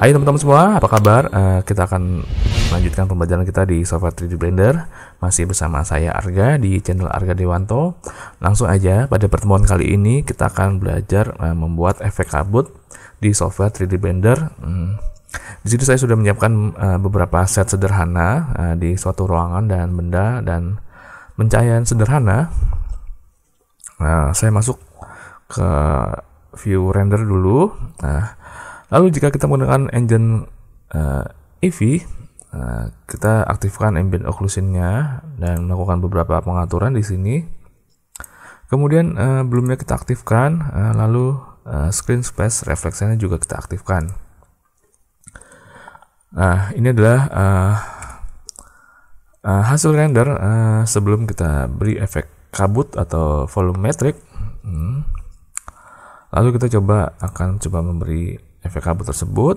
Hai teman-teman semua, apa kabar? Uh, kita akan melanjutkan pembelajaran kita di software 3D Blender Masih bersama saya Arga di channel Arga Dewanto Langsung aja, pada pertemuan kali ini kita akan belajar uh, membuat efek kabut di software 3D Blender hmm. Di situ saya sudah menyiapkan uh, beberapa set sederhana uh, di suatu ruangan dan benda dan pencahayaan sederhana Nah, saya masuk ke view render dulu Nah Lalu jika kita menggunakan engine uh, eh, EV, uh, eh, kita aktifkan ambient occlusion-nya dan melakukan beberapa pengaturan di sini. Kemudian uh, belumnya kita aktifkan, uh, lalu uh, screen space refleksinya juga kita aktifkan. Nah, ini adalah uh, uh, hasil render uh, sebelum kita beri efek kabut atau volumetric. Hmm. Lalu kita coba akan coba memberi efek kabut tersebut.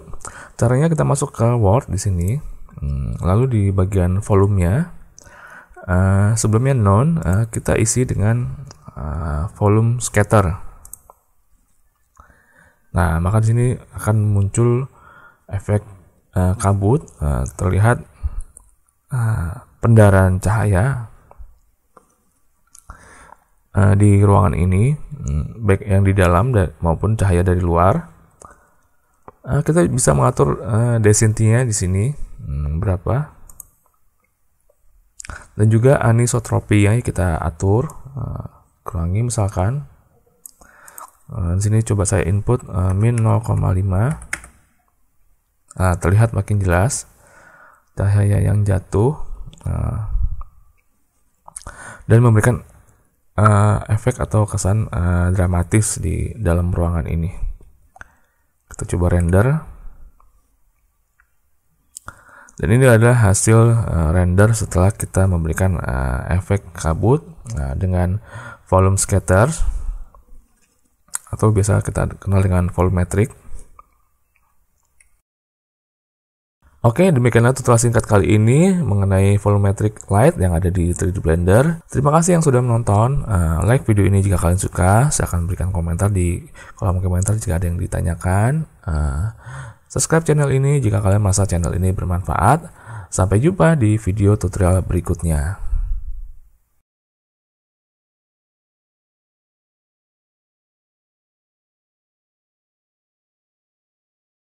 Caranya kita masuk ke Word di sini, hmm, lalu di bagian volumenya, eh, sebelumnya non, eh, kita isi dengan eh, volume scatter. Nah, maka di sini akan muncul efek kabut, terlihat pendaran cahaya di ruangan ini, hmm, baik yang di dalam maupun cahaya dari luar. Eh, kita bisa mengatur uh, desintinya di sini hmm, berapa dan juga anisotropi yang kita atur uh, kurangi misalkan uh, di sini coba saya input uh, min 0,5 nah, terlihat makin jelas cahaya yang jatuh uh, dan memberikan uh, efek atau kesan uh, dramatis di dalam ruangan ini. Kita coba render. Dan ini adalah hasil uh, render setelah kita memberikan uh, efek kabut nah, dengan volume scatter atau biasa kita kenal dengan volumetric. Oke, demikianlah tutorial singkat kali ini mengenai volumetric light yang ada di 3D Blender. Terima kasih yang sudah menonton. Eh, like video ini jika kalian suka. Saya akan berikan komentar di kolom komentar jika ada yang ditanyakan. Eh, subscribe channel ini jika kalian merasa channel ini bermanfaat. Sampai jumpa di video tutorial berikutnya.